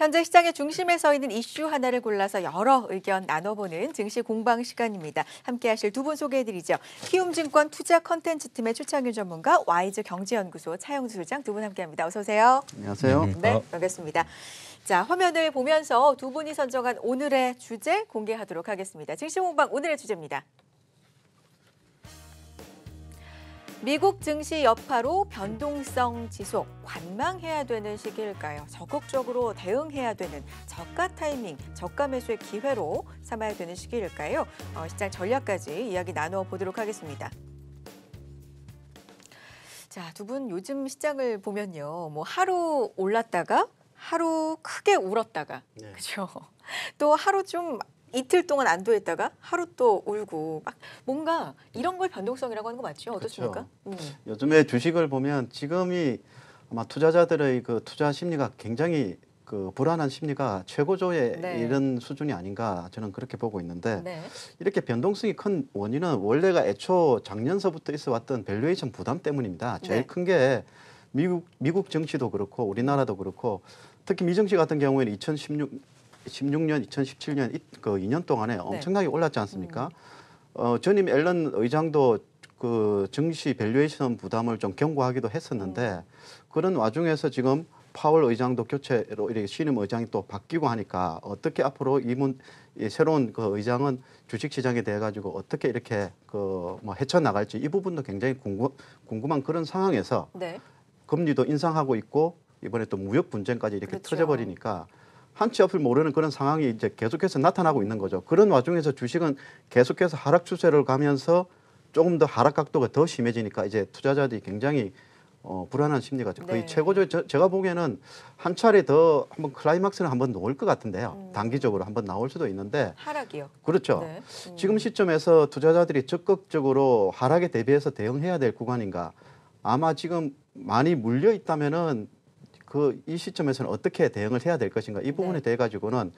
현재 시장의 중심에 서 있는 이슈 하나를 골라서 여러 의견 나눠보는 증시 공방 시간입니다. 함께하실 두 분 소개해드리죠. 키움증권 투자 컨텐츠팀의 추창윤 전문가, 와이즈 경제연구소 차영수 소장 두 분 함께합니다. 어서 오세요. 안녕하세요. 네, 반갑습니다. 자, 화면을 보면서 두 분이 선정한 오늘의 주제 공개하도록 하겠습니다. 증시 공방 오늘의 주제입니다. 미국 증시 여파로 변동성 지속, 관망해야 되는 시기일까요? 적극적으로 대응해야 되는 저가 타이밍, 저가 매수의 기회로 삼아야 되는 시기일까요? 어, 시장 전략까지 이야기 나눠보도록 하겠습니다. 자, 두 분 요즘 시장을 보면요. 뭐 하루 올랐다가 하루 크게 울었다가 네. 그죠? 또 하루 좀 이틀 동안 안도했다가 하루 또 울고 막 뭔가 이런 걸 변동성이라고 하는 거 맞죠? 어떻습니까? 그렇죠. 음. 요즘에 주식을 보면 지금이 아마 투자자들의 그 투자 심리가 굉장히 그 불안한 심리가 최고조에 네. 이런 수준이 아닌가 저는 그렇게 보고 있는데 네. 이렇게 변동성이 큰 원인은 원래가 애초 작년서부터 있어 왔던 밸류에이션 부담 때문입니다. 제일 네. 큰게 미국 미국 정치도 그렇고 우리나라도 그렇고 특히 미정치 같은 경우에는 2016 16년, 2017년 이, 그 2년 동안에 네. 엄청나게 네. 올랐지 않습니까? 음. 어, 전임 앨런 의장도 그 증시 밸류에이션 부담을 좀 경고하기도 했었는데 음. 그런 와중에서 지금 파월 의장도 교체로 이렇게 신임 의장이 또 바뀌고 하니까 어떻게 앞으로 이문 이 새로운 그 의장은 주식시장에 대해 가지고 어떻게 이렇게 그 뭐 헤쳐나갈지 이 부분도 굉장히 궁금, 궁금한 그런 상황에서 네. 금리도 인상하고 있고 이번에 또 무역 분쟁까지 이렇게 그렇죠. 터져버리니까 한치 앞을 모르는 그런 상황이 이제 계속해서 나타나고 있는 거죠. 그런 와중에서 주식은 계속해서 하락 추세를 가면서 조금 더 하락 각도가 더 심해지니까 이제 투자자들이 굉장히 어, 불안한 심리가 네. 거의 최고조 저, 제가 보기에는 한 차례 더 한번 클라이막스는 한번 놓을 것 같은데요. 음. 단기적으로 한번 나올 수도 있는데 하락이요. 그렇죠. 네. 음. 지금 시점에서 투자자들이 적극적으로 하락에 대비해서 대응해야 될 구간인가? 아마 지금 많이 물려 있다면은 그이 시점에서는 어떻게 대응을 해야 될 것인가 이 부분에 네. 대해 가지고는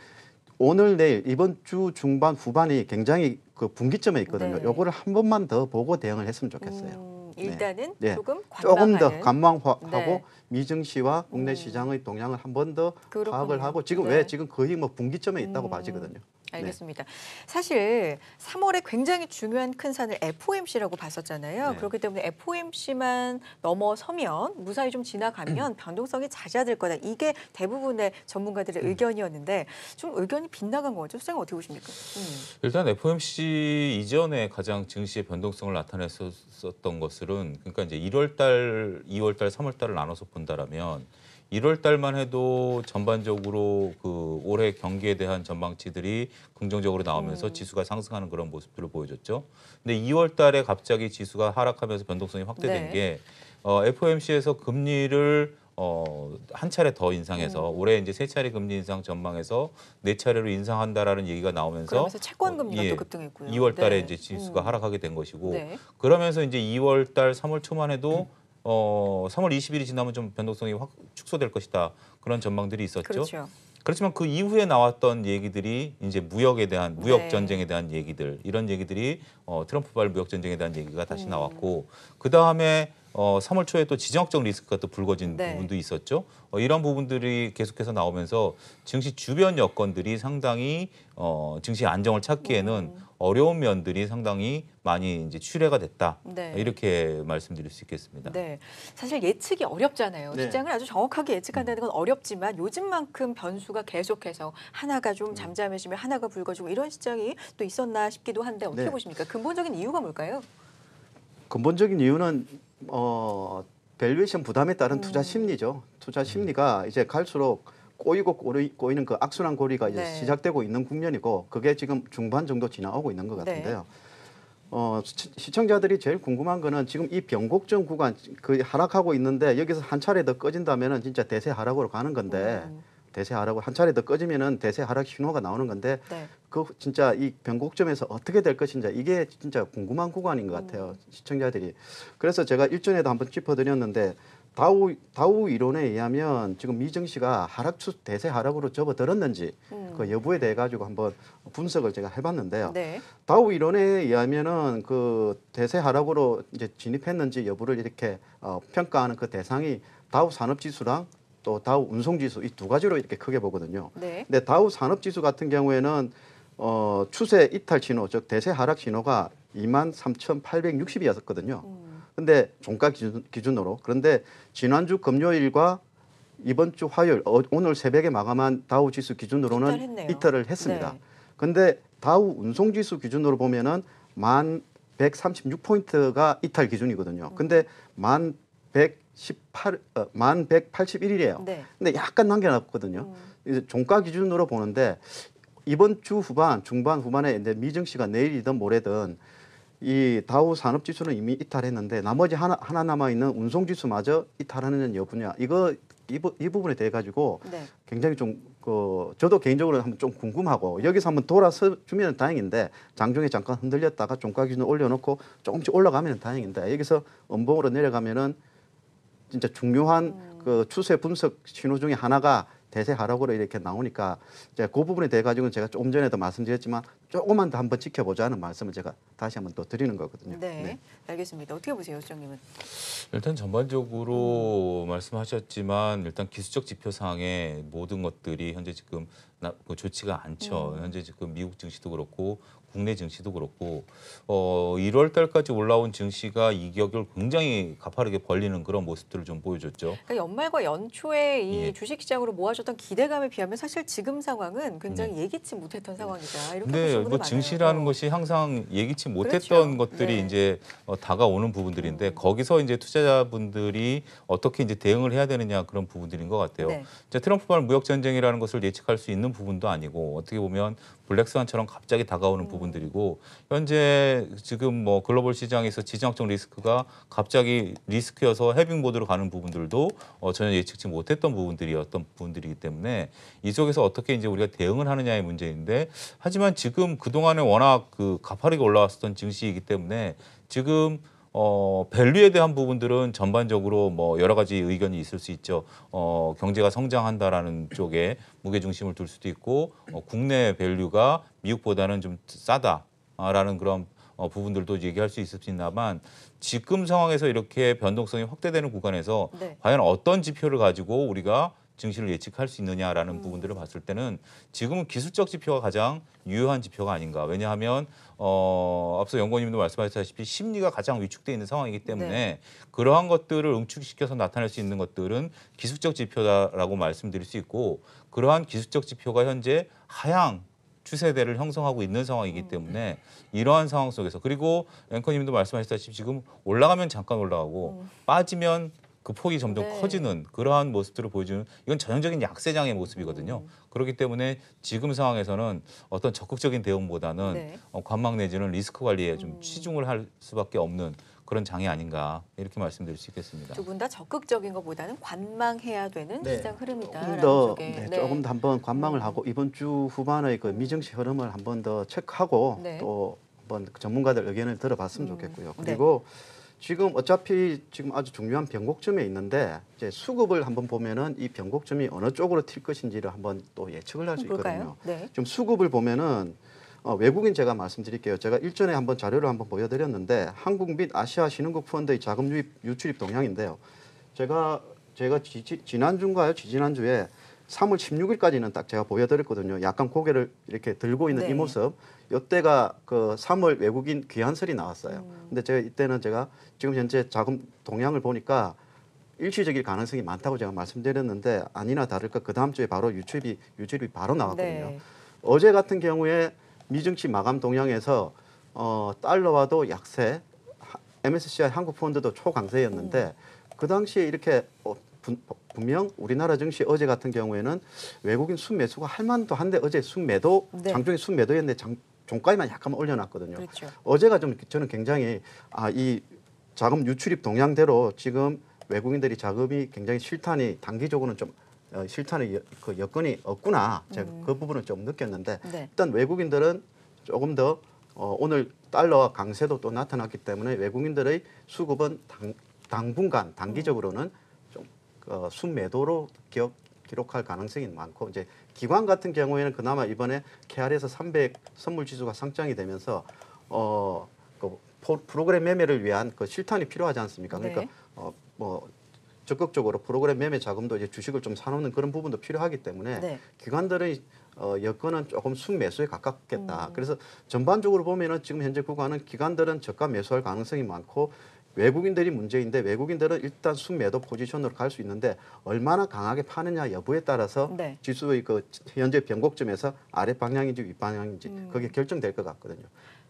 오늘 내일 이번 주 중반 후반이 굉장히 그 분기점에 있거든요. 네. 요거를 한 번만 더 보고 대응을 했으면 좋겠어요. 음, 네. 일단은 네. 조금 관망하는. 조금 더 관망하고 네. 미증시와 국내 음. 시장의 동향을 한 번 더 파악을 하고 지금 네. 왜 지금 거의 뭐 분기점에 있다고 음. 봐지거든요. 네. 알겠습니다. 네. 사실 3월에 굉장히 중요한 큰 산을 FOMC라고 봤었잖아요. 네. 그렇기 때문에 FOMC만 넘어서면 무사히 좀 지나가면 변동성이 잦아들 거다. 이게 대부분의 전문가들의 음. 의견이었는데 좀 의견이 빗나간 거죠. 수장님 어떻게 보십니까? 음. 일단 FOMC 이전에 가장 증시의 변동성을 나타냈었던 것은 그러니까 이제 1월 달, 2월 달, 3월 달을 나눠서 본다라면 1월 달만 해도 전반적으로 그 올해 경기에 대한 전망치들이 긍정적으로 나오면서 음. 지수가 상승하는 그런 모습들을 보여줬죠. 근데 2월 달에 갑자기 지수가 하락하면서 변동성이 확대된 네. 게 어, FOMC에서 금리를 어, 한 차례 더 인상해서 음. 올해 이제 세 차례 금리 인상 전망에서 네 차례로 인상한다라는 얘기가 나오면서 그러면서 채권 금리가 어, 예, 급등했고요. 2월 달에 네. 이제 지수가 음. 하락하게 된 것이고 네. 그러면서 이제 2월 달 3월 초만 해도 음. 어, 3월 20일이 지나면 좀 변동성이 확 축소될 것이다. 그런 전망들이 있었죠. 그렇죠. 그렇지만 그 이후에 나왔던 얘기들이 이제 무역에 대한 무역 네. 전쟁에 대한 얘기들 이런 얘기들이 어, 트럼프발 무역 전쟁에 대한 얘기가 다시 음. 나왔고 그 다음에 어, 3월 초에 또 지정학적 리스크가 또 불거진 네. 부분도 있었죠. 어, 이런 부분들이 계속해서 나오면서 증시 주변 여건들이 상당히 어, 증시 안정을 찾기에는 음. 어려운 면들이 상당히 많이 이제 출해가 됐다. 네. 이렇게 말씀드릴 수 있겠습니다. 네. 사실 예측이 어렵잖아요. 네. 시장을 아주 정확하게 예측한다는 건 어렵지만 요즘만큼 변수가 계속해서 하나가 좀 음. 잠잠해지면 하나가 불거지고 이런 시장이 또 있었나 싶기도 한데 어떻게 네. 보십니까? 근본적인 이유가 뭘까요? 근본적인 이유는 어, 밸류에이션 부담에 따른 투자 음. 심리죠. 투자 심리가 이제 갈수록 꼬이고 꼬리, 꼬이는 그 악순환 고리가 이제 네. 시작되고 있는 국면이고 그게 지금 중반 정도 지나오고 있는 것 네. 같은데요. 네. 어, 시청자들이 제일 궁금한 거는 지금 이 변곡점 구간 그 하락하고 있는데 여기서 한 차례 더 꺼진다면은 진짜 대세 하락으로 가는 건데 음. 대세 하락을 한 차례 더 꺼지면은 대세 하락 신호가 나오는 건데 네. 그 진짜 이 변곡점에서 어떻게 될 것인지 이게 진짜 궁금한 구간인 것 같아요 음. 시청자들이 그래서 제가 일전에도 한번 짚어드렸는데 다우 다우 이론에 의하면 지금 미증 시가 하락추 대세 하락으로 접어들었는지 음. 그 여부에 대해 가지고 한번 분석을 제가 해봤는데요. 네. 다우 이론에 의하면은 그 대세 하락으로 이제 진입했는지 여부를 이렇게 어, 평가하는 그 대상이 다우 산업지수랑 또 다우 운송지수 이 두 가지로 이렇게 크게 보거든요. 네. 근데 다우 산업지수 같은 경우에는 어, 추세 이탈 신호, 즉 대세 하락 신호가 2 3,860이었거든요. 음. 근데 종가 기준, 기준으로. 그런데 지난주 금요일과 이번 주 화요일, 어, 오늘 새벽에 마감한 다우 지수 기준으로는 이탈 이탈을 했습니다. 네. 근데 다우 운송지수 기준으로 보면은 만 136포인트가 이탈 기준이거든요. 음. 근데 만1 18, 어, 만 181일이에요. 네. 근데 약간 남겨놨거든요. 음. 이제 종가 기준으로 보는데 이번 주 후반, 중반, 후반에 이제 미증 시가 내일이든 모레든 이 다우 산업 지수는 이미 이탈했는데 나머지 하나, 하나 남아 있는 운송 지수마저 이탈하는 여부냐 이거 이, 부, 이 부분에 대해 가지고 네. 굉장히 좀그 저도 개인적으로 한번 좀 궁금하고 여기서 한번 돌아서 주면 다행인데 장중에 잠깐 흔들렸다가 종가 기준 올려놓고 조금씩 올라가면 다행인데 여기서 음봉으로 내려가면은 진짜 중요한 음. 그 추세 분석 신호 중에 하나가 대세 하락으로 이렇게 나오니까 이제 그 부분에 대해 가지고는 제가 조금 전에도 말씀드렸지만 조금만 더 한번 지켜보자는 말씀을 제가 다시 한번 또 드리는 거거든요. 네, 네. 알겠습니다. 어떻게 보세요, 수장님은? 일단 전반적으로 말씀하셨지만 일단 기술적 지표상의 모든 것들이 현재 지금 나, 그 좋지가 않죠. 음. 현재 지금 미국 증시도 그렇고 국내 증시도 그렇고 어 1월 달까지 올라온 증시가 이격을 굉장히 가파르게 벌리는 그런 모습들을 좀 보여줬죠. 그러니까 연말과 연초에 이 예. 주식시장으로 모아졌던 기대감에 비하면 사실 지금 상황은 굉장히 네. 예기치 못했던 상황이다. 이렇게 네, 뭐 증시라는 많아요. 것이 항상 예기치 그렇죠. 못했던 그렇죠. 것들이 네. 이제 어, 다가오는 부분들인데 음. 거기서 이제 투자자분들이 어떻게 이제 대응을 해야 되느냐 그런 부분들인 것 같아요. 네. 이제 트럼프발 무역 전쟁이라는 것을 예측할 수 있는 부분도 아니고 어떻게 보면 블랙스완처럼 갑자기 다가오는 음. 부분들이고 현재 지금 뭐 글로벌 시장에서 지정학적 리스크가 갑자기 리스크여서 헤빙 모드로 가는 부분들도 어, 전혀 예측치 못했던 부분들이었던 부분들이기 때문에 이쪽에서 어떻게 이제 우리가 대응을 하느냐의 문제인데 하지만 지금 그 동안에 워낙 그 가파르게 올라왔었던 증시이기 때문에 지금 어, 밸류에 대한 부분들은 전반적으로 뭐 여러 가지 의견이 있을 수 있죠. 어, 경제가 성장한다라는 쪽에 무게 중심을 둘 수도 있고 어, 국내 밸류가 미국보다는 좀 싸다라는 그런 어, 부분들도 얘기할 수있을수있나만 지금 상황에서 이렇게 변동성이 확대되는 구간에서 네. 과연 어떤 지표를 가지고 우리가 증시를 예측할 수 있느냐라는 음. 부분들을 봤을 때는 지금은 기술적 지표가 가장 유효한 지표가 아닌가. 왜냐하면 어, 앞서 연구원님도 말씀하셨다시피 심리가 가장 위축돼 있는 상황이기 네. 때문에 네. 그러한 것들을 응축시켜서 나타낼 수 있는 것들은 기술적 지표다라고 말씀드릴 수 있고 그러한 기술적 지표가 현재 하향 추세대를 형성하고 있는 상황이기 음. 때문에 이러한 상황 속에서 그리고 앵커님도 말씀하셨다시피 지금 올라가면 잠깐 올라가고 음. 빠지면 그 폭이 점점 네. 커지는 그러한 모습들을 보여주는 이건 전형적인 약세장의 모습이거든요. 음. 그렇기 때문에 지금 상황에서는 어떤 적극적인 대응보다는 네. 어, 관망 내지는 리스크 관리에 좀 음. 치중을 할 수밖에 없는 그런 장애 아닌가 이렇게 말씀드릴 수 있겠습니다. 두 분 다 적극적인 것보다는 관망해야 되는 네. 시장 흐름이다. 조금 더 네, 네. 조금 더 한번 관망을 음. 하고 이번 주 후반의 그 미증시 흐름을 한 번 더 체크하고 네. 또 한번 그 전문가들 의견을 들어봤으면 음. 좋겠고요. 네. 그리고 네. 지금 어차피 지금 아주 중요한 변곡점에 있는데 이제 수급을 한번 보면은 이 변곡점이 어느 쪽으로 튈 것인지를 한번 또 예측을 할 수 있거든요. 네. 지금 수급을 보면은 어, 외국인 제가 말씀드릴게요. 제가 일전에 한번 자료를 한번 보여드렸는데 한국 및 아시아 신흥국 펀드의 자금 유입 유출입 동향인데요. 제가 제가 지, 지난주인가요? 지지 지난주에 3월 16일까지는 딱 제가 보여드렸거든요. 약간 고개를 이렇게 들고 있는 네. 이 모습. 이때가 그 3월 외국인 귀환설이 나왔어요. 음. 근데 제가 이때는 제가 지금 현재 자금 동향을 보니까 일시적일 가능성이 많다고 제가 말씀드렸는데 아니나 다를까 그 다음 주에 바로 유출이 유출이 바로 나왔거든요. 네. 어제 같은 경우에 미증시 마감 동향에서 어, 달러와도 약세, MSCI 한국 펀드도 초강세였는데 음. 그 당시에 이렇게 어, 분, 분명 우리나라 증시 어제 같은 경우에는 외국인 순매수가 할 만도 한데 어제 순매도 네. 장중에 순매도였는데 장, 종가에만 약간 올려놨거든요. 그렇죠. 어제가 좀 저는 굉장히 아, 이 자금 유출입 동향대로 지금 외국인들이 자금이 굉장히 실탄이 단기적으로는 좀 어, 실탄의 여, 그 여건이 없구나 제가 음. 그 부분은 좀 느꼈는데 네. 일단 외국인들은 조금 더 어, 오늘 달러 강세도 또 나타났기 때문에 외국인들의 수급은 당, 당분간 단기적으로는 음. 어, 순매도로 기업 기록할 가능성이 많고 이제 기관 같은 경우에는 그나마 이번에 KR에서 300 선물 지수가 상장이 되면서 어, 그 프로그램 매매를 위한 그 실탄이 필요하지 않습니까? 그러니까 네. 어, 뭐 적극적으로 프로그램 매매 자금도 이제 주식을 좀 사놓는 그런 부분도 필요하기 때문에 네. 기관들의 어, 여건은 조금 순매수에 가깝겠다. 음. 그래서 전반적으로 보면은 지금 현재 구간은 기관들은 저가 매수할 가능성이 많고 외국인들이 문제인데 외국인들은 일단 순매도 포지션으로 갈 수 있는데 얼마나 강하게 파느냐 여부에 따라서 네. 지수의 그 현재 변곡점에서 아래 방향인지 윗 방향인지 음. 그게 결정될 것 같거든요.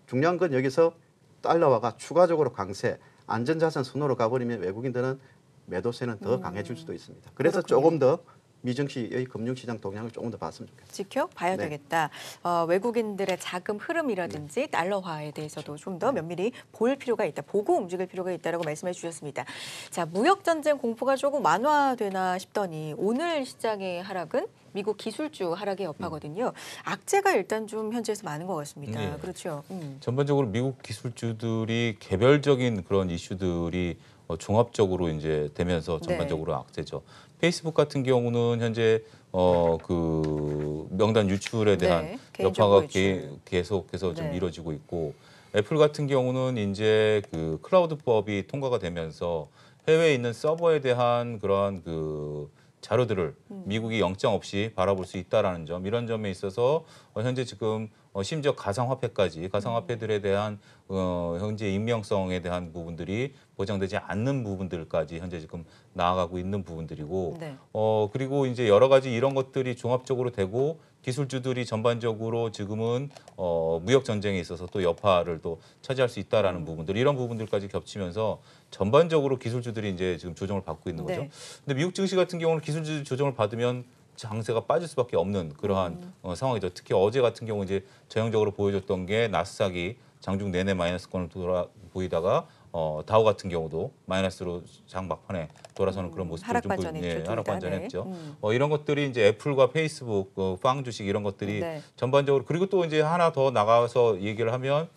중요한 건 여기서 달러화가 추가적으로 강세 안전자산 순으로 가버리면 외국인들은 매도세는 더 음. 강해질 수도 있습니다. 그래서 그렇군요. 조금 더 미증시의 금융시장 동향을 조금 더 봤으면 좋겠습니다. 지켜봐야 네. 되겠다. 어, 외국인들의 자금 흐름이라든지 네. 달러화에 대해서도 그렇죠. 좀더 네. 면밀히 볼 필요가 있다. 보고 움직일 필요가 있다고 말씀해 주셨습니다. 자, 무역전쟁 공포가 조금 완화되나 싶더니 오늘 시장의 하락은 미국 기술주 하락의 여파거든요. 음. 악재가 일단 좀 현재에서 많은 것 같습니다. 네. 그렇죠. 음. 전반적으로 미국 기술주들이 개별적인 그런 이슈들이 어, 종합적으로 이제 되면서 전반적으로 네. 악재죠. 페이스북 같은 경우는 현재 어 그 명단 유출에 네, 대한 네, 여파가 개, 계속해서 좀 네. 이뤄지고 있고 애플 같은 경우는 이제 그 클라우드법이 통과가 되면서 해외에 있는 서버에 대한 그러한 그 자료들을 음. 미국이 영장 없이 바라볼 수 있다라는 점 이런 점에 있어서 어, 현재 지금 어, 심지어 가상화폐까지 음. 가상화폐들에 대한 어, 현재 익명성에 대한 부분들이 보장되지 않는 부분들까지 현재 지금 나아가고 있는 부분들이고 네. 어, 그리고 이제 여러 가지 이런 것들이 종합적으로 되고 기술주들이 전반적으로 지금은 어, 무역 전쟁에 있어서 또 여파를 또 차지할 수 있다라는 음. 부분들 이런 부분들까지 겹치면서 전반적으로 기술주들이 이제 지금 조정을 받고 있는 거죠. 네. 근데 미국 증시 같은 경우는 기술주 조정을 받으면 장세가 빠질 수밖에 없는 그러한 음. 어, 상황이죠. 특히 어제 같은 경우 이제 전형적으로 보여줬던 게 나스닥이 장중 내내 마이너스권을 돌아 보이다가 어, 다우 같은 경우도 마이너스로 장 막판에 돌아서는 그런 모습을 음, 하락 좀 보이- 반전했 예, 하락 다. 반전했죠. 네. 음. 어, 이런 것들이 이제 애플과 페이스북, 어, 빵 주식 이런 것들이 네. 전반적으로 그리고 또 이제 하나 더 나가서 얘기를 하면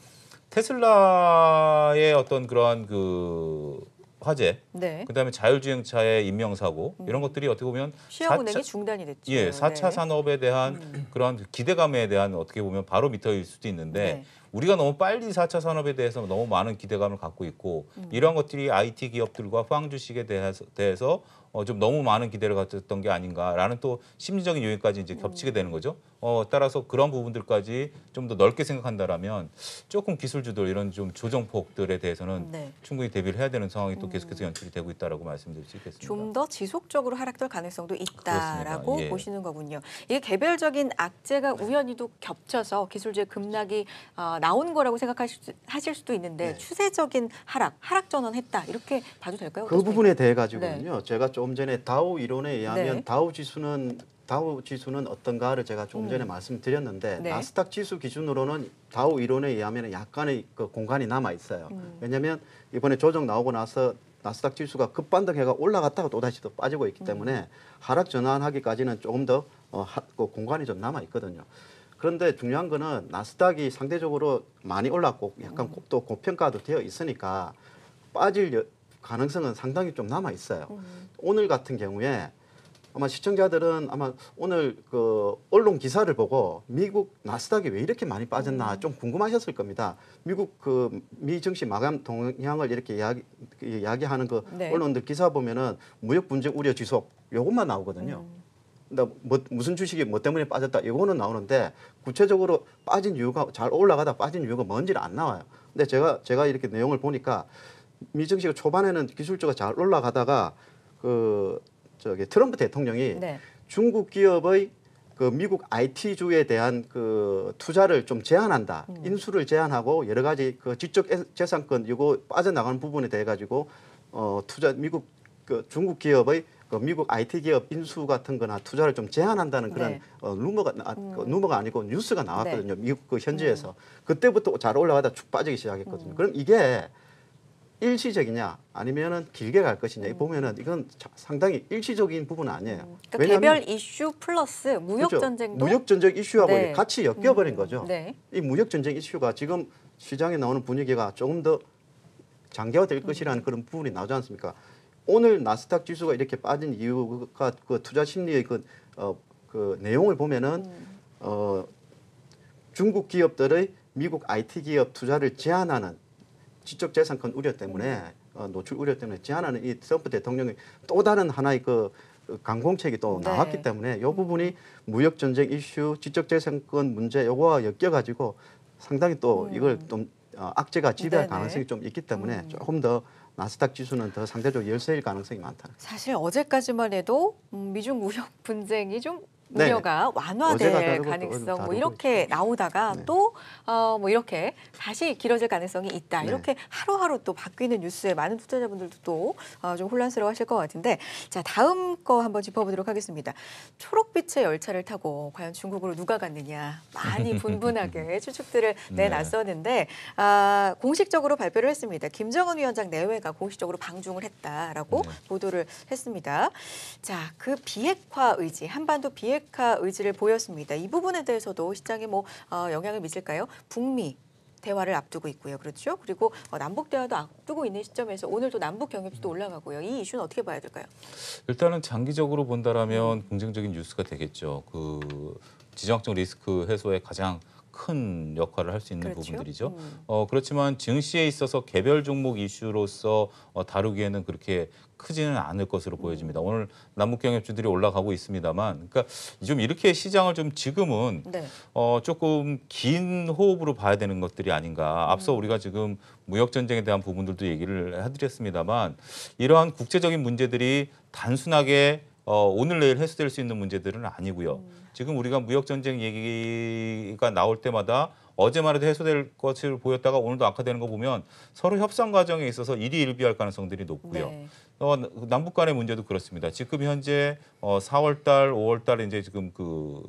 테슬라의 어떤 그러한 그 화재, 네. 그다음에 자율주행차의 인명사고 음. 이런 것들이 어떻게 보면 시험 운행이 중단이 됐죠. 예, 4차 네. 산업에 대한 음. 그러한 기대감에 대한 어떻게 보면 바로미터일 수도 있는데 네. 우리가 너무 빨리 4차 산업에 대해서 너무 많은 기대감을 갖고 있고 음. 이러한 것들이 IT 기업들과 황주식에 대해서, 대해서 어, 좀 너무 많은 기대를 가졌던 게 아닌가라는 또 심리적인 요인까지 이제 겹치게 되는 거죠. 어, 따라서 그런 부분들까지 좀 더 넓게 생각한다라면 조금 기술주들 이런 좀 조정폭들에 대해서는 네. 충분히 대비를 해야 되는 상황이 또 음. 계속해서 연출이 되고 있다라고 말씀드릴 수 있겠습니다. 좀 더 지속적으로 하락될 가능성도 있다라고 예. 보시는 거군요. 이게 개별적인 악재가 우연히도 겹쳐서 기술주의 급락이 어, 나온 거라고 생각하실 수도 있는데 네. 추세적인 하락, 하락 전환했다 이렇게 봐도 될까요? 그 부분에 대해 가지고는요. 네. 제가 좀 조금 전에 다우 이론에 의하면 네. 다우 지수는 다우 지수는 어떤가를 제가 조금 음. 전에 음. 말씀드렸는데 네. 나스닥 지수 기준으로는 다우 이론에 의하면 약간의 그 공간이 남아 있어요. 음. 왜냐하면 이번에 조정 나오고 나서 나스닥 지수가 급반등해가 올라갔다가 또 다시 또 빠지고 있기 음. 때문에 음. 하락 전환하기까지는 조금 더 어, 하, 그 공간이 좀 남아 있거든요. 그런데 중요한 거는 나스닥이 상대적으로 많이 올랐고 약간 음. 또 고평가도 되어 있으니까 빠질 가능성은 상당히 좀 남아 있어요. 음. 오늘 같은 경우에 아마 시청자들은 아마 오늘 그 언론 기사를 보고 미국 나스닥이 왜 이렇게 많이 빠졌나 음. 좀 궁금하셨을 겁니다. 미국 그미 증시 마감 동향을 이렇게 이야기, 이야기하는 그 네. 언론들 기사 보면은 무역 분쟁 우려 지속 요것만 나오거든요. 음. 나 뭐, 무슨 주식이 뭐 때문에 빠졌다 이거는 나오는데 구체적으로 빠진 이유가 잘 올라가다 빠진 이유가 뭔지를안 나와요. 근데 제가 제가 이렇게 내용을 보니까 미정 씨가 초반에는 기술주가 잘 올라가다가 그 저기 트럼프 대통령이 네. 중국 기업의 그 미국 IT 주에 대한 그 투자를 좀 제한한다. 음. 인수를 제한하고 여러 가지 그 지적 재산권 이거 빠져나가는 부분에 대해 가지고 어 투자 미국 그 중국 기업의 그 미국 IT 기업 인수 같은 거나 투자를 좀 제한한다는 그런 네. 어, 루머가 아, 음. 그 루머가 아니고 뉴스가 나왔거든요. 네. 미국 그 현지에서. 음. 그때부터 잘 올라가다 축 빠지기 시작했거든요. 음. 그럼 이게 일시적이냐 아니면은 길게 갈 것이냐 음. 보면은 이건 상당히 일시적인 부분은 아니에요. 그러니까 왜냐하면 개별 이슈 플러스 무역 전쟁 그렇죠? 무역 전쟁 이슈하고 네. 같이 엮여버린 음. 거죠. 네. 이 무역 전쟁 이슈가 지금 시장에 나오는 분위기가 조금 더 장기화될 음. 것이라는 그런 부분이 나오지 않습니까? 오늘 나스닥 지수가 이렇게 빠진 이유가 그 투자 심리의 그, 어, 그 내용을 보면은 음. 어, 중국 기업들의 미국 IT 기업 투자를 제한하는 지적재산권 우려 때문에 어, 노출 우려 때문에 제한하는 이 트럼프 대통령의 또 다른 하나의 그 어, 강공책이 또 네. 나왔기 때문에 이 부분이 무역 전쟁 이슈, 지적재산권 문제 요거와 엮여 가지고 상당히 또 음. 이걸 좀 어, 악재가 지배할 네네. 가능성이 좀 있기 때문에 음. 조금 더 나스닥 지수는 더 상대적으로 열세일 가능성이 많다. 사실 어제까지만 해도 음, 미중 무역 분쟁이 좀 네. 우려가 완화될 가능성 뭐 이렇게 나오다가 네. 또어 뭐 이렇게 다시 길어질 가능성이 있다 네. 이렇게 하루하루 또 바뀌는 뉴스에 많은 투자자분들도 또좀 어, 혼란스러워하실 것 같은데 자 다음 거 한번 짚어보도록 하겠습니다 초록빛의 열차를 타고 과연 중국으로 누가 갔느냐 많이 분분하게 추측들을 네. 내놨었는데 네. 아, 공식적으로 발표를 했습니다 김정은 위원장 내외가 공식적으로 방중을 했다라고 네. 보도를 했습니다 자 그 비핵화 의지 한반도 비핵 화 비핵화 의지를 보였습니다. 이 부분에 대해서도 시장에 뭐 어, 영향을 미칠까요? 북미 대화를 앞두고 있고요. 그렇죠? 그리고 어, 남북 대화도 앞두고 있는 시점에서 오늘 또 남북 경협수도 올라가고요. 이 이슈는 어떻게 봐야 될까요? 일단은 장기적으로 본다라면 긍정적인 뉴스가 되겠죠. 그 지정학적 리스크 해소에 가장 큰 역할을 할 수 있는 그렇죠? 부분들이죠. 음. 어, 그렇지만 증시에 있어서 개별 종목 이슈로서 어, 다루기에는 그렇게 크지는 않을 것으로 보여집니다. 음. 오늘 남북경협주들이 올라가고 있습니다만, 그러니까 좀 이렇게 시장을 좀 지금은 네. 어, 조금 긴 호흡으로 봐야 되는 것들이 아닌가. 음. 앞서 음. 우리가 지금 무역 전쟁에 대한 부분들도 얘기를 해드렸습니다만, 이러한 국제적인 문제들이 단순하게 어, 오늘 내일 해소될 수 있는 문제들은 아니고요. 음. 지금 우리가 무역 전쟁 얘기가 나올 때마다 어제만 해도 해소될 것을 보였다가 오늘도 악화되는 거 보면 서로 협상 과정에 있어서 일희일비할 가능성들이 높고요. 네. 어, 남북 간의 문제도 그렇습니다. 지금 현재 어, 4월 달, 5월 달에 이제 지금 그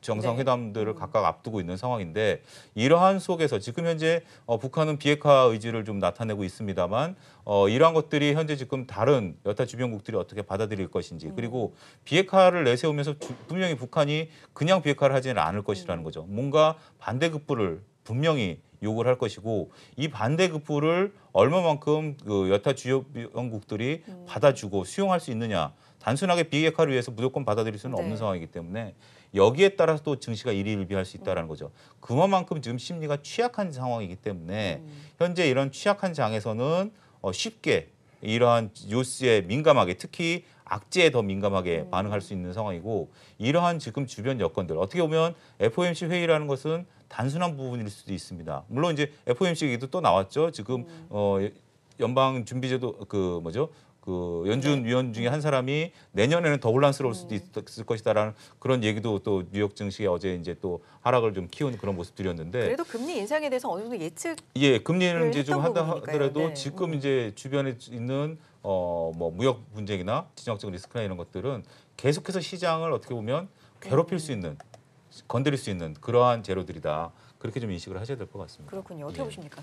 정상회담들을 네. 음. 각각 앞두고 있는 상황인데 이러한 속에서 지금 현재 어, 북한은 비핵화 의지를 좀 나타내고 있습니다만 어, 이러한 것들이 현재 지금 다른 여타 주변국들이 어떻게 받아들일 것인지 음. 그리고 비핵화를 내세우면서 주, 분명히 북한이 그냥 비핵화를 하지는 않을 것이라는 음. 거죠. 뭔가 반대급부를 분명히 요구를 할 것이고 이 반대급부를 얼마만큼 그 여타 주요 영국들이 음. 받아주고 수용할 수 있느냐 단순하게 비핵화를 위해서 무조건 받아들일 수는 네. 없는 상황이기 때문에 여기에 따라서 또 증시가 일희일비할 수 있다는 거죠. 그만큼 지금 심리가 취약한 상황이기 때문에 음. 현재 이런 취약한 장에서는 어, 쉽게 이러한 뉴스에 민감하게 특히 악재에 더 민감하게 음. 반응할 수 있는 상황이고 이러한 지금 주변 여건들 어떻게 보면 FOMC 회의라는 것은 단순한 부분일 수도 있습니다. 물론 이제 FOMC 얘기도 또 나왔죠. 지금 음. 어 예, 연방 준비제도 그 뭐죠? 그 연준 네. 위원 중에 한 사람이 내년에는 더 혼란스러울 수도 네. 있을 것이다라는 그런 얘기도 또 뉴욕 증시에 어제 이제 또 하락을 좀 키운 그런 모습들이었는데 그래도 금리 인상에 대해서 어느 정도 예측 예 금리는 이제 좀 한다 하더라도 네. 지금 음. 이제 주변에 있는 어 뭐 무역 분쟁이나 지정학적 리스크나 이런 것들은 계속해서 시장을 어떻게 보면 괴롭힐 네. 수 있는 건드릴 수 있는 그러한 재료들이다 그렇게 좀 인식을 하셔야 될 것 같습니다. 그렇군요. 어떻게 예. 보십니까?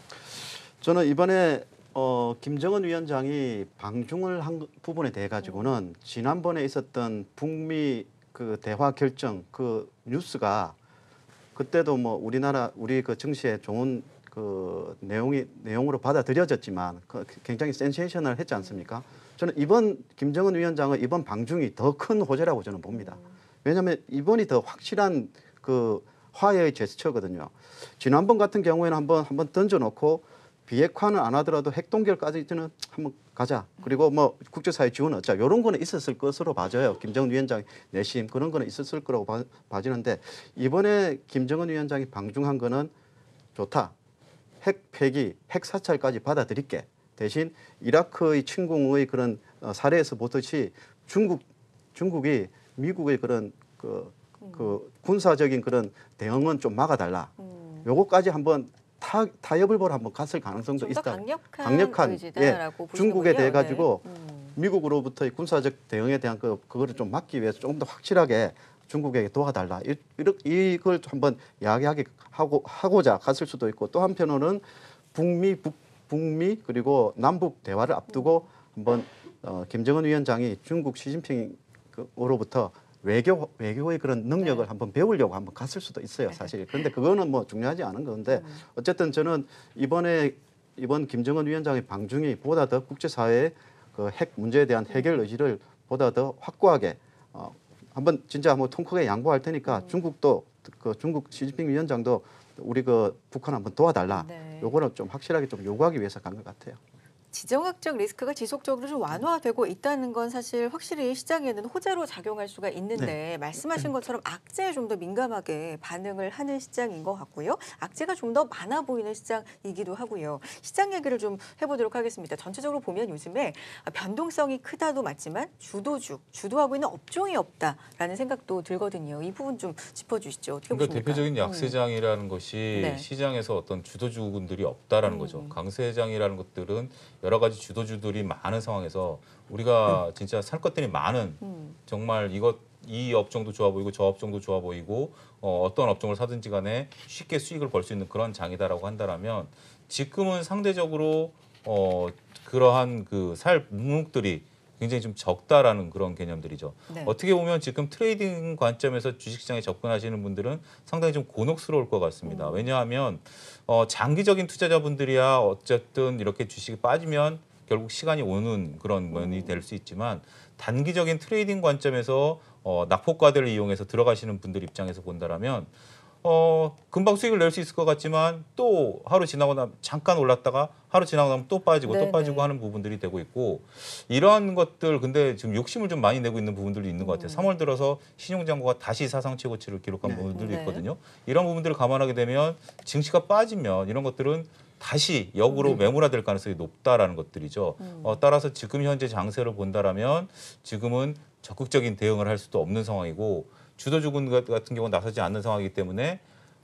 저는 이번에 어, 김정은 위원장이 방중을 한 부분에 대해 가지고는 지난번에 있었던 북미 그 대화 결정 그 뉴스가 그때도 뭐 우리나라 우리 그 증시에 좋은 그 내용이 내용으로 받아들여졌지만 그 굉장히 센세이션을 했지 않습니까? 저는 이번 김정은 위원장은 이번 방중이 더 큰 호재라고 저는 봅니다. 왜냐하면 이번이 더 확실한 그 화해의 제스처거든요. 지난번 같은 경우에는 한번 한번 던져놓고 비핵화는 안 하더라도 핵동결까지는 한번 가자. 그리고 뭐 국제사회 지원 어쩌 이런 거는 있었을 것으로 봐져요. 김정은 위원장 내심 그런 거는 있었을 거라고 봐, 봐지는데 이번에 김정은 위원장이 방중한 거는 좋다. 핵 폐기, 핵 사찰까지 받아들일게. 대신 이라크의 침공의 그런 어, 사례에서 보듯이 중국 중국이 미국의 그런 그, 그 음. 군사적인 그런 대응은 좀 막아달라. 음. 요거까지 한번 타, 타협을 한번 갔을 가능성도 있다. 강력한, 강력한 의지다라고 예, 중국에 대해 가지고 네. 음. 미국으로부터의 군사적 대응에 대한 그 그거를 좀 막기 위해서 조금 더 확실하게 중국에게 도와달라 이렇게 이걸 한번 이야기하기 하고 하고자 갔을 수도 있고 또 한편으로는 북미 북, 북미 그리고 남북 대화를 앞두고 한번 어, 김정은 위원장이 중국 시진핑으로부터 외교 외교의 그런 능력을 네. 한번 배우려고 한번 갔을 수도 있어요 네. 사실 그런데 그거는 뭐 중요하지 않은 건데 음. 어쨌든 저는 이번에 이번 김정은 위원장의 방중이 보다 더 국제사회의 그 핵 문제에 대한 네. 해결 의지를 보다 더 확고하게 어, 한번 진짜 한번 뭐 통크게 양보할 테니까 음. 중국도 그 중국 시진핑 위원장도 우리 그 북한 한번 도와달라. 네. 요거는 좀 확실하게 좀 요구하기 위해서 간 것 같아요. 지정학적 리스크가 지속적으로 좀 완화되고 있다는 건 사실 확실히 시장에는 호재로 작용할 수가 있는데 네. 말씀하신 네. 것처럼 악재에 좀 더 민감하게 반응을 하는 시장인 것 같고요. 악재가 좀 더 많아 보이는 시장이기도 하고요. 시장 얘기를 좀 해보도록 하겠습니다. 전체적으로 보면 요즘에 변동성이 크다도 맞지만 주도주, 주도하고 있는 업종이 없다라는 생각도 들거든요. 이 부분 좀 짚어주시죠. 어떻게 그러니까 대표적인 음. 약세장이라는 것이 네. 시장에서 어떤 주도주군들이 없다라는 음. 거죠. 강세장이라는 것들은 여러 가지 주도주들이 많은 상황에서 우리가 음. 진짜 살 것들이 많은 음. 정말 이것 이 업종도 좋아 보이고 저 업종도 좋아 보이고 어, 어떤 업종을 사든지 간에 쉽게 수익을 벌 수 있는 그런 장이다라고 한다라면 지금은 상대적으로 어, 그러한 그살 묵묵들이 굉장히 좀 적다라는 그런 개념들이죠. 네. 어떻게 보면 지금 트레이딩 관점에서 주식시장에 접근하시는 분들은 상당히 좀 곤혹스러울 것 같습니다. 음. 왜냐하면 어, 장기적인 투자자분들이야 어쨌든 이렇게 주식이 빠지면 결국 시간이 오는 그런 면이 될 수 있지만 단기적인 트레이딩 관점에서 어, 낙폭과대를 이용해서 들어가시는 분들 입장에서 본다라면 어, 금방 수익을 낼 수 있을 것 같지만 또 하루 지나고 나면 잠깐 올랐다가 하루 지나고 나면 또 빠지고 네네. 또 네, 빠지고 네. 하는 부분들이 되고 있고 이러한 것들 근데 지금 욕심을 좀 많이 내고 있는 부분들이 있는 것 같아요. 음. 3월 들어서 신용장고가 다시 사상 최고치를 기록한 네. 부분들도 네. 있거든요. 이런 부분들을 감안하게 되면 증시가 빠지면 이런 것들은 다시 역으로 음. 매몰화될 가능성이 높다라는 것들이죠. 음. 어, 따라서 지금 현재 장세를 본다라면 지금은 적극적인 대응을 할 수도 없는 상황이고 주도주군 같은 경우는 나서지 않는 상황이기 때문에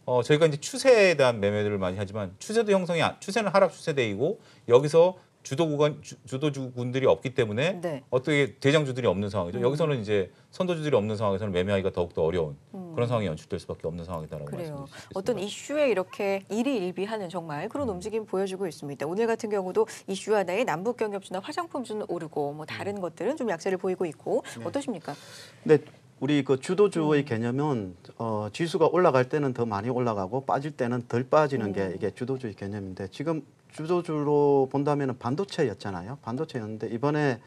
어, 저희가 이제 추세에 대한 매매들을 많이 하지만 추세도 형성이 추세는 하락 추세대이고 여기서 주도 구간 주, 도주군들이 없기 때문에 네. 어떻게 대장주들이 없는 상황이죠. 음. 여기서는 이제 선도주들이 없는 상황에서는 매매하기가 더욱더 어려운 음. 그런 상황이 연출될 수밖에 없는 상황이다라고 말씀드습니다 어떤 이슈에 이렇게 일희일비하는 정말 그런 음. 움직임 보여주고 있습니다. 오늘 같은 경우도 이슈 하나에 남북 경협주나 화장품주는 오르고 뭐 다른 음. 것들은 좀 약세를 보이고 있고 네. 어떠십니까? 네, 우리 그 주도주의 음. 개념은 어, 지수가 올라갈 때는 더 많이 올라가고 빠질 때는 덜 빠지는 음. 게 이게 주도주의 개념인데 지금 주도주로 본다면은 반도체였잖아요. 반도체였는데 이번에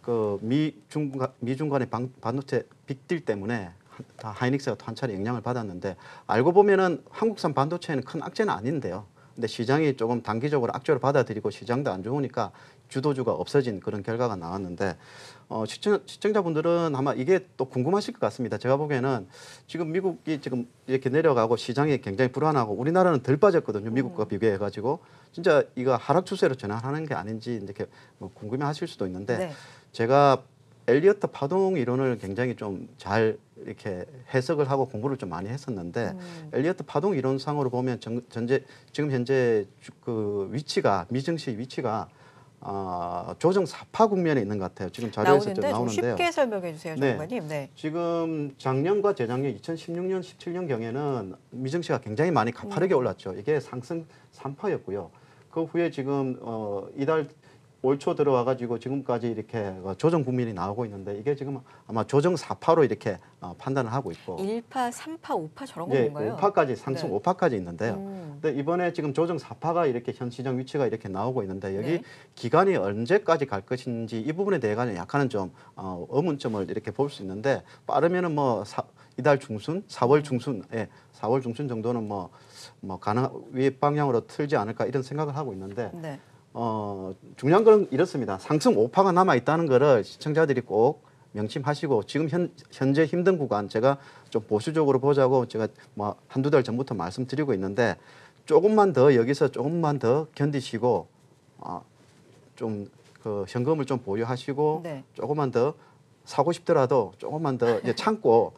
그 미중간 미중간의 반도체 빅딜 때문에 다 하이닉스가 한 차례 영향을 받았는데 알고 보면은 한국산 반도체는 큰 악재는 아닌데요. 근데 시장이 조금 단기적으로 악재를 받아들이고 시장도 안 좋으니까 주도주가 없어진 그런 결과가 나왔는데 어, 시청, 시청자분들은 아마 이게 또 궁금하실 것 같습니다. 제가 보기에는 지금 미국이 지금 이렇게 내려가고 시장이 굉장히 불안하고 우리나라는 덜 빠졌거든요. 음. 미국과 비교해 가지고 진짜 이거 하락 추세로 전환하는 게 아닌지 이렇게 뭐 궁금해하실 수도 있는데 네. 제가 엘리어트 파동 이론을 굉장히 좀 잘 이렇게 해석을 하고 공부를 좀 많이 했었는데 음. 엘리어트 파동 이론상으로 보면 전, 전, 제 지금 현재 그 위치가 미증시 위치가 어, 조정 사파 국면에 있는 것 같아요. 지금 자료에서 나오는데, 나오는데요. 쉽게 설명해 주세요, 네. 장관님. 네. 지금 작년과 재작년 2016년, 17년 경에는 미증시가 굉장히 많이 가파르게 음. 올랐죠. 이게 상승 3%였고요. 그 후에 지금 어, 이달 올초 들어와가지고 지금까지 이렇게 어, 조정 국민이 나오고 있는데 이게 지금 아마 조정 4파로 이렇게 어, 판단을 하고 있고 1파, 3파, 5파 저런 건 건가요? 5파까지 상승 네. 5파까지 있는데요. 음. 근데 이번에 지금 조정 4파가 이렇게 현 시장 위치가 이렇게 나오고 있는데 여기 네. 기간이 언제까지 갈 것인지 이 부분에 대해서는 약간은 좀 어, 의문점을 이렇게 볼 수 있는데 빠르면은 뭐 사, 이달 중순, 4월 음. 중순, 예, 4월 중순 정도는 뭐, 뭐 가능 위 방향으로 틀지 않을까 이런 생각을 하고 있는데 네. 어, 중요한 건 이렇습니다. 상승 오파가 남아 있다는 거를 시청자들이 꼭 명심하시고 지금 현, 현재 힘든 구간 제가 좀 보수적으로 보자고 제가 뭐 한두 달 전부터 말씀드리고 있는데 조금만 더 여기서 조금만 더 견디시고 아, 어, 좀그 현금을 좀 보유하시고 네. 조금만 더 사고 싶더라도 조금만 더 이제 참고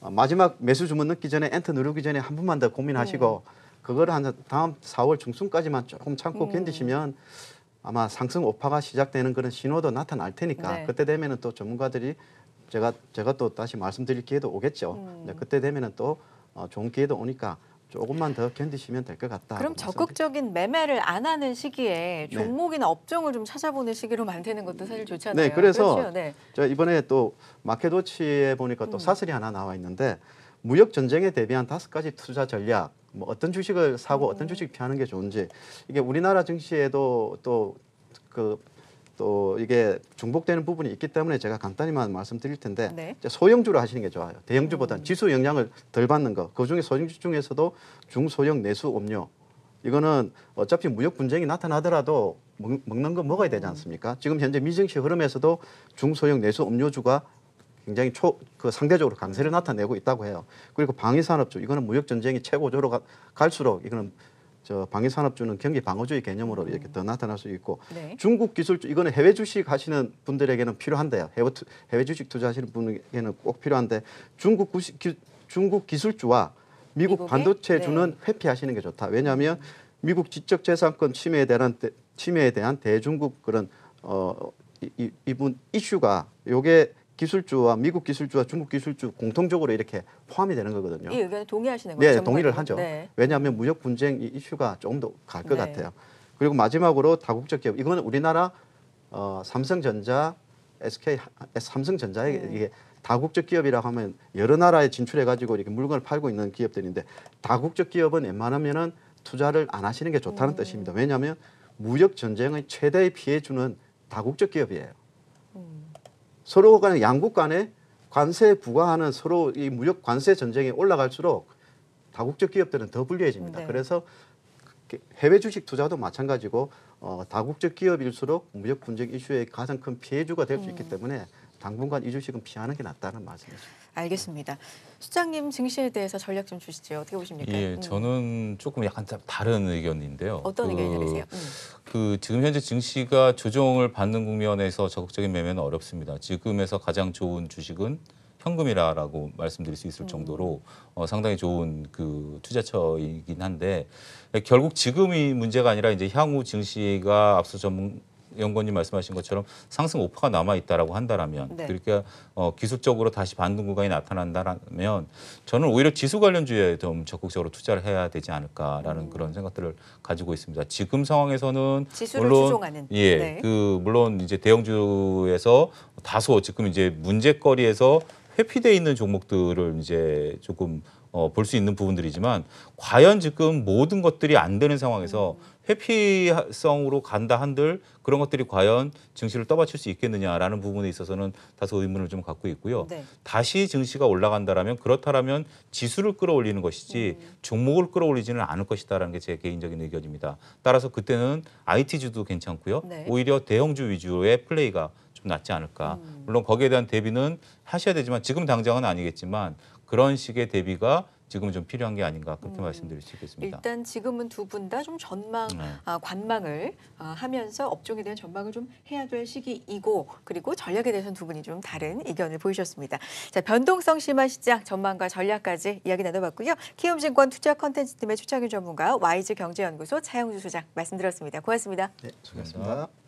어, 마지막 매수 주문 넣기 전에 엔터 누르기 전에 한 번만 더 고민하시고 네. 그걸 한 다음 4월 중순까지만 조금 참고 음. 견디시면 아마 상승 오파가 시작되는 그런 신호도 나타날 테니까 네. 그때 되면은 또 전문가들이 제가 제가 또 다시 말씀드릴 기회도 오겠죠. 음. 그때 되면은 또 어, 좋은 기회도 오니까 조금만 더 견디시면 될 것 같다. 그럼 적극적인 매매를 안 하는 시기에 네. 종목이나 네. 업종을 좀 찾아보는 시기로 만드는 것도 사실 좋지않아요 네, 그래서 그렇죠? 네. 저 이번에 또 마켓워치에 보니까 또 음. 사슬이 하나 나와 있는데 무역 전쟁에 대비한 다섯 가지 투자 전략, 뭐 어떤 주식을 사고 어떤 주식 피하는 게 좋은지 이게 우리나라 증시에도 또 그또 그, 또 이게 중복되는 부분이 있기 때문에 제가 간단히만 말씀드릴 텐데 네. 소형주를 하시는 게 좋아요. 대형주보다는 음. 지수 영향을 덜 받는 거. 그중에 소형주 중에서도 중소형 내수 음료 이거는 어차피 무역 분쟁이 나타나더라도 먹, 는거 먹어야 되지 않습니까? 지금 현재 미증시 흐름에서도 중소형 내수 음료주가 굉장히 초, 그 상대적으로 강세를 나타내고 있다고 해요. 그리고 방위산업주 이거는 무역 전쟁이 최고조로 가, 갈수록 이거는 저 방위산업주는 경기 방어주의 개념으로 음. 이렇게 더 나타날 수 있고 네. 중국 기술주 이거는 해외 주식 하시는 분들에게는 필요한데요. 해외, 투, 해외 주식 투자하시는 분에게는 꼭 필요한데 중국 구시, 기, 중국 기술주와 미국 미국의? 반도체 네. 주는 네. 회피하시는 게 좋다. 왜냐하면 미국 지적 재산권 침해에 대한 침해에 대한 대중국 그런 어 이, 이, 이분 이슈가 요게 기술주와 미국 기술주와 중국 기술주 공통적으로 이렇게 포함이 되는 거거든요. 이 의견에 동의하시는 예, 거죠? 네, 동의를 하죠. 네. 왜냐하면 무역 분쟁 이슈가 조금 더 갈것 네. 같아요. 그리고 마지막으로 다국적 기업 이거 우리나라 어, 삼성전자, SK, 삼성전자에 음. 네. 이게 다국적 기업이라고 하면 여러 나라에 진출해 가지고 이렇게 물건을 팔고 있는 기업들인데 다국적 기업은 웬만하면은 투자를 안 하시는 게 좋다는 음. 뜻입니다. 왜냐하면 무역 전쟁의 최대의 피해주는 다국적 기업이에요. 음. 서로 간에 양국 간에 관세 부과하는 서로 이 무역 관세 전쟁에 올라갈수록 다국적 기업들은 더 불리해집니다. 네. 그래서 해외 주식 투자도 마찬가지고 어, 다국적 기업일수록 무역 분쟁 이슈의 가장 큰 피해주가 될 수 있기 음. 때문에 당분간 이주씩은 피하는 게 낫다는 말씀이죠. 알겠습니다. 수장님 증시에 대해서 전략 좀 주시죠. 어떻게 보십니까? 예, 음. 저는 조금 약간 다른 의견인데요. 어떤 그, 의견이 들으세요? 음. 그 지금 현재 증시가 조정을 받는 국면에서 적극적인 매매는 어렵습니다. 지금에서 가장 좋은 주식은 현금이라고 말씀드릴 수 있을 음. 정도로 어, 상당히 좋은 그 투자처이긴 한데 결국 지금이 문제가 아니라 이제 향후 증시가 앞서 전문 연구원님 말씀하신 것처럼 상승 오퍼가 남아 있다라고 한다라면 네. 그러니까 어, 기술적으로 다시 반등 구간이 나타난다라면 저는 오히려 지수 관련주에 좀 적극적으로 투자를 해야 되지 않을까라는 음. 그런 생각들을 가지고 있습니다. 지금 상황에서는 물론 추종하는. 예, 네. 그 물론 이제 대형주에서 다소 지금 이제 문제거리에서 회피되어 있는 종목들을 이제 조금 어, 볼 수 있는 부분들이지만 과연 지금 모든 것들이 안 되는 상황에서 음. 회피성으로 간다 한들 그런 것들이 과연 증시를 떠받칠 수 있겠느냐라는 부분에 있어서는 다소 의문을 좀 갖고 있고요. 네. 다시 증시가 올라간다라면 그렇다라면 지수를 끌어올리는 것이지 음. 종목을 끌어올리지는 않을 것이다라는 게 제 개인적인 의견입니다. 따라서 그때는 IT 주도 괜찮고요. 네. 오히려 대형주 위주의 플레이가 좀 낫지 않을까. 음. 물론 거기에 대한 대비는 하셔야 되지만 지금 당장은 아니겠지만 그런 식의 대비가 지금은 좀 필요한 게 아닌가 그렇게 음, 말씀드릴 수 있겠습니다. 일단 지금은 두 분 다 좀 전망, 네. 아, 관망을 아, 하면서 업종에 대한 전망을 좀 해야 될 시기이고 그리고 전략에 대해서는 두 분이 좀 다른 의견을 보이셨습니다. 자 변동성 심한 시장 전망과 전략까지 이야기 나눠봤고요. 키움증권 투자 컨텐츠팀의 추창윤 전문가, YG 경제연구소 차영주 소장 말씀드렸습니다. 고맙습니다. 네, 수고하셨습니다.